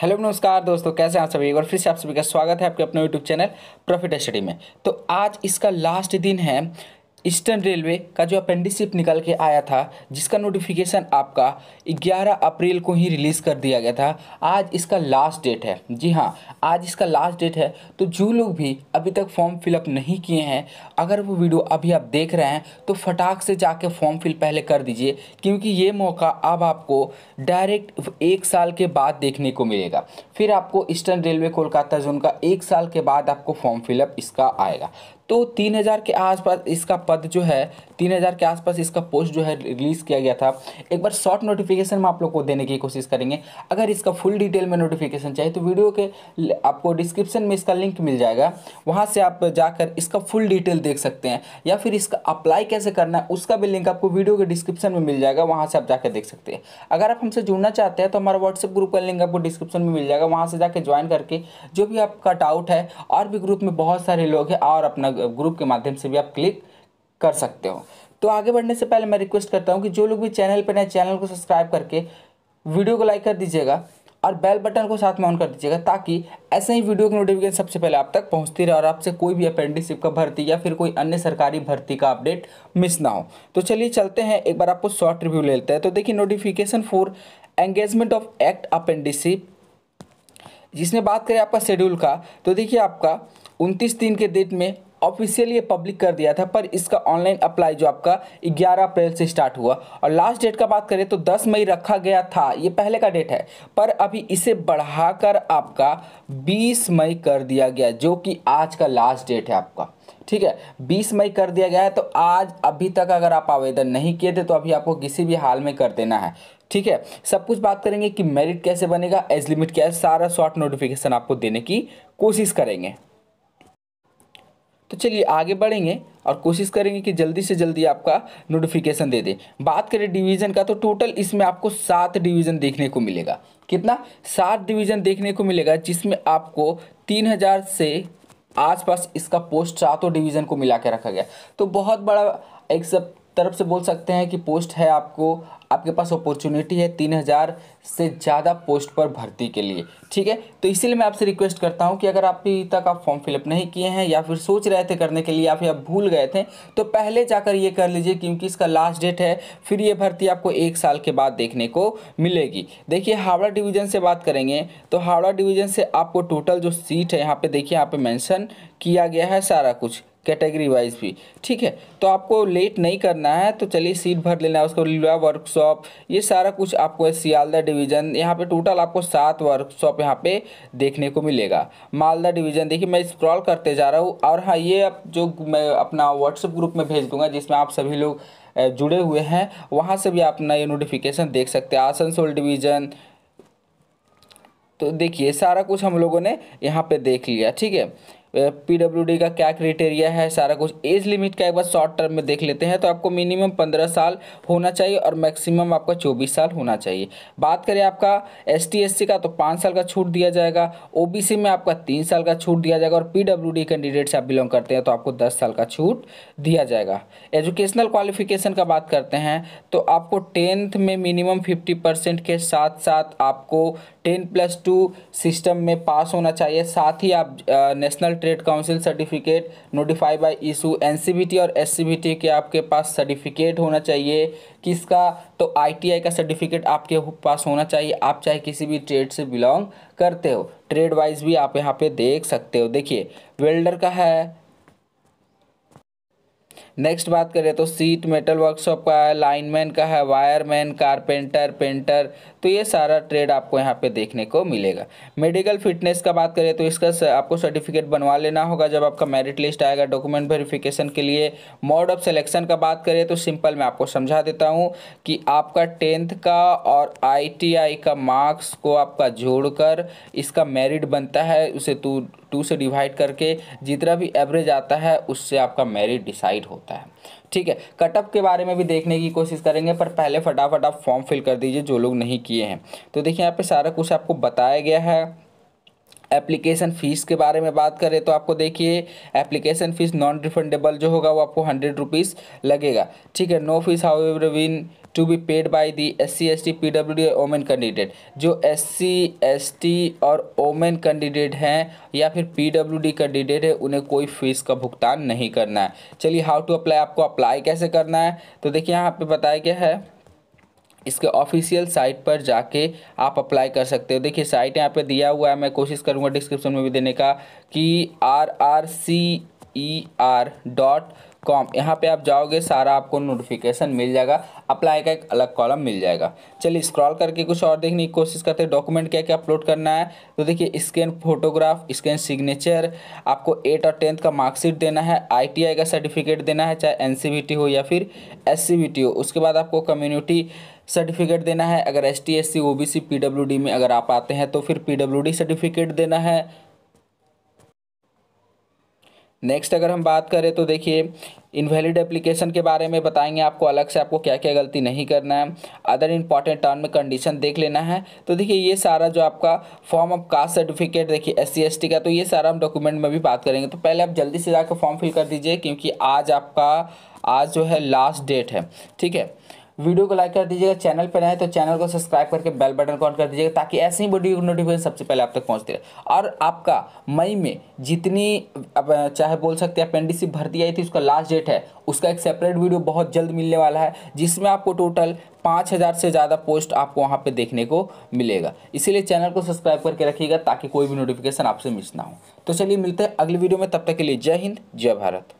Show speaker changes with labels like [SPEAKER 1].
[SPEAKER 1] hello नमस्कार दोस्तों कैसे हैं आप सभी एक बार फिर से आप सभी का स्वागत है आपके अपने यूट्यूब चैनल प्रॉफिट स्टडी में तो आज इसका लास्ट दिन है ईस्टर्न रेलवे का जो अपेंडिसिप निकल के आया था जिसका नोटिफिकेशन आपका 11 अप्रैल को ही रिलीज़ कर दिया गया था आज इसका लास्ट डेट है जी हाँ आज इसका लास्ट डेट है तो जो लोग भी अभी तक फॉर्म फिलअप नहीं किए हैं अगर वो वीडियो अभी आप देख रहे हैं तो फटाक से जाके फॉर्म फिल पहले कर दीजिए क्योंकि ये मौका अब आपको डायरेक्ट एक साल के बाद देखने को मिलेगा फिर आपको ईस्टर्न रेलवे कोलकाता जोन का एक साल के बाद आपको फॉर्म फिलअप इसका आएगा तो तीन हज़ार के आसपास इसका पद जो है तीन हज़ार के आसपास इसका पोस्ट जो है रिलीज़ किया गया था एक बार शॉर्ट नोटिफिकेशन में आप लोग को देने की कोशिश करेंगे अगर इसका फुल डिटेल में नोटिफिकेशन चाहिए तो वीडियो के आपको डिस्क्रिप्शन में इसका लिंक मिल जाएगा वहाँ से आप जाकर इसका फुल डिटेल देख सकते हैं या फिर इसका अप्लाई कैसे करना है उसका भी लिंक आपको वीडियो के डिस्क्रिप्शन में मिल जाएगा वहाँ से आप जाकर देख सकते हैं अगर आप हमसे जुड़ना चाहते हैं तो हमारा व्हाट्सएप ग्रुप का लिंक आपको डिस्क्रिप्शन में मिल जाएगा वहाँ से जाकर ज्वाइन करके जो भी आपका डाउट है और भी ग्रुप में बहुत सारे लोग हैं और अपना ग्रुप के माध्यम से भी आप क्लिक कर सकते हो तो आगे बढ़ने से पहले मैं रिक्वेस्ट करता हूँ कि जो लोग भी चैनल पर नए चैनल को सब्सक्राइब करके वीडियो को लाइक कर दीजिएगा और बेल बटन को साथ में ऑन कर दीजिएगा ताकि ऐसे ही वीडियो की नोटिफिकेशन सबसे पहले आप तक पहुंचती रहे और आपसे कोई भी अपेंडिसिप का भर्ती या फिर कोई अन्य सरकारी भर्ती का अपडेट मिस ना हो तो चलिए चलते हैं एक बार आपको शॉर्ट रिव्यू ले लेते हैं तो देखिए notification for engagement of act apprenticeship जिसमें बात करें आपका शेड्यूल का तो देखिए आपका उनतीस दिन के डेट में ऑफिशियली ये पब्लिक कर दिया था पर इसका ऑनलाइन अप्लाई जो आपका 11 अप्रैल से स्टार्ट हुआ और लास्ट डेट का बात करें तो 10 मई रखा गया था ये पहले का डेट है पर अभी इसे बढ़ाकर आपका 20 मई कर दिया गया जो कि आज का लास्ट डेट है आपका ठीक है बीस मई कर दिया गया है तो आज अभी तक अगर आप आवेदन नहीं किए थे तो अभी आपको किसी भी हाल में कर देना है ठीक है सब कुछ बात करेंगे कि मेरिट कैसे बनेगा एज लिमिट क्या है सारा शॉर्ट नोटिफिकेशन आपको देने की कोशिश करेंगे तो चलिए आगे बढ़ेंगे और कोशिश करेंगे कि जल्दी से जल्दी आपका नोटिफिकेशन दे दें बात करें डिवीज़न का तो टोटल इसमें आपको सात डिवीज़न देखने को मिलेगा कितना सात डिवीज़न देखने को मिलेगा जिसमें आपको तीन हज़ार से आसपास इसका पोस्ट सातों डिवीज़न को मिला के रखा गया तो बहुत बड़ा एक सब तरफ से बोल सकते हैं कि पोस्ट है आपको आपके पास अपॉर्चुनिटी है तीन हज़ार से ज़्यादा पोस्ट पर भर्ती के लिए ठीक है तो इसीलिए मैं आपसे रिक्वेस्ट करता हूं कि अगर आप अभी तक आप फॉर्म फिलअप नहीं किए हैं या फिर सोच रहे थे करने के लिए या फिर आप भूल गए थे तो पहले जाकर ये कर लीजिए क्योंकि इसका लास्ट डेट है फिर ये भर्ती आपको एक साल के बाद देखने को मिलेगी देखिए हावड़ा डिवीज़न से बात करेंगे तो हावड़ा डिवीज़न से आपको टोटल जो सीट है यहाँ पर देखिए यहाँ पर मैंसन किया गया है सारा कुछ कैटेगरी वाइज भी ठीक है तो आपको लेट नहीं करना है तो चलिए सीट भर लेना है उसको लीला वर्कशॉप ये सारा कुछ आपको है सियालदा डिवीज़न यहाँ पे टोटल आपको सात वर्कशॉप यहाँ पे देखने को मिलेगा मालदा डिवीज़न देखिए मैं स्क्रॉल करते जा रहा हूँ और हाँ ये आप जो मैं अपना व्हाट्सएप ग्रुप में भेज दूँगा जिसमें आप सभी लोग जुड़े हुए हैं वहाँ से भी आप अपना ये नोटिफिकेशन देख सकते हैं आसनसोल डिवीज़न तो देखिए सारा कुछ हम लोगों ने यहाँ पे देख लिया ठीक है डी का क्या क्राइटेरिया है सारा कुछ एज लिमिट का एक बार शॉर्ट टर्म में देख लेते हैं तो आपको मिनिमम पंद्रह साल होना चाहिए और मैक्सिमम आपका चौबीस साल होना चाहिए बात करें आपका एस टी का तो पाँच साल का छूट दिया जाएगा ओ में आपका तीन साल का छूट दिया जाएगा और पी कैंडिडेट से आप बिलोंग करते हैं तो आपको दस साल का छूट दिया जाएगा एजुकेशनल क्वालिफिकेशन का बात करते हैं तो आपको टेंथ में मिनिमम फिफ्टी परसेंट के साथ साथ आपको टेन प्लस टू सिस्टम में पास होना चाहिए साथ ही आप national trade council certificate notify by issue NCVT और एससीबीटी के आपके पास सर्टिफिकेट होना चाहिए किसका तो आईटीआई का सर्टिफिकेट आपके पास होना चाहिए आप चाहे किसी भी ट्रेड से बिलोंग करते हो ट्रेड वाइज भी आप यहाँ पे देख सकते हो देखिए वेल्डर का है नेक्स्ट बात करें तो सीट मेटल वर्कशॉप का है लाइनमैन का है वायरमैन कारपेंटर पेंटर तो ये सारा ट्रेड आपको यहाँ पे देखने को मिलेगा मेडिकल फिटनेस का बात करें तो इसका आपको सर्टिफिकेट बनवा लेना होगा जब आपका मेरिट लिस्ट आएगा डॉक्यूमेंट वेरिफिकेशन के लिए मोड ऑफ सेलेक्शन का बात करें तो सिंपल मैं आपको समझा देता हूँ कि आपका टेंथ का और आई का मार्क्स को आपका जोड़ इसका मेरिट बनता है उसे तू टू से डिवाइड करके जितना भी एवरेज आता है उससे आपका मेरिट डिसाइड होता है ठीक है कटअप के बारे में भी देखने की कोशिश करेंगे पर पहले फटाफट आप फॉर्म फिल कर दीजिए जो लोग नहीं किए हैं तो देखिए यहाँ पर सारा कुछ आपको बताया गया है एप्लीकेशन फ़ीस के बारे में बात करें तो आपको देखिए एप्लीकेशन फ़ीस नॉन रिफंडेबल जो होगा वो आपको हंड्रेड रुपीज़ लगेगा ठीक है no fees however win to be paid by the S C S T P W D women candidate जो एस सी एस टी और ओमेन कैंडिडेट e हैं या फिर पी डब्ल्यू डी कैंडिडेट है उन्हें कोई फीस का भुगतान नहीं करना है चलिए हाउ टू अप्लाई आपको अप्लाई कैसे करना है तो देखिए यहाँ पे बताया गया है इसके ऑफिशियल साइट पर जाके आप अप्लाई कर सकते हो देखिए साइट यहाँ पे दिया हुआ है मैं कोशिश करूँगा डिस्क्रिप्शन में भी देने का कि R R C E R dot com यहाँ पे आप जाओगे सारा आपको नोटिफिकेशन मिल जाएगा अप्लाई का एक अलग कॉलम मिल जाएगा चलिए स्क्रॉल करके कुछ और देखने की कोशिश करते हैं डॉक्यूमेंट क्या क्या अपलोड करना है तो देखिए स्कैन फोटोग्राफ स्कैन सिग्नेचर आपको एट और टेंथ का मार्कशीट देना है आई का सर्टिफिकेट देना है चाहे एन हो या फिर एस हो उसके बाद आपको कम्युनिटी सर्टिफिकेट देना है अगर S T S C O B C P W D में अगर आप आते हैं तो फिर पी डब्ल्यू डी सर्टिफिकेट देना है नेक्स्ट अगर हम बात करें तो देखिए इनवैलिड एप्लीकेशन के बारे में बताएंगे आपको अलग से आपको क्या क्या गलती नहीं करना है अदर इंपॉर्टेंट टर्म कंडीशन देख लेना है तो देखिए ये सारा जो आपका फॉर्म ऑफ कास्ट सर्टिफिकेट देखिए एस सी का तो ये सारा हम डॉक्यूमेंट में भी बात करेंगे तो पहले आप जल्दी से जाकर फॉर्म फिल कर दीजिए क्योंकि आज आपका आज जो है लास्ट डेट है ठीक है वीडियो को लाइक कर दीजिएगा चैनल पर रहें तो चैनल को सब्सक्राइब करके बेल बटन को ऑन कर दीजिएगा ताकि ऐसे ही वीडियो नोटिफिकेशन सबसे पहले आप तक पहुँचती रहे और आपका मई में जितनी अब चाहे बोल सकते हैं अपेंडिसिप भर्ती आई थी उसका लास्ट डेट है उसका एक सेपरेट वीडियो बहुत जल्द मिलने वाला है जिसमें आपको टोटल पाँच हज़ार से ज़्यादा पोस्ट आपको वहाँ पे देखने को मिलेगा इसीलिए चैनल को सब्सक्राइब करके रखिएगा ताकि कोई भी नोटिफिकेशन आपसे मिस ना हो तो चलिए मिलते हैं अगली वीडियो में तब तक के लिए जय हिंद जय भारत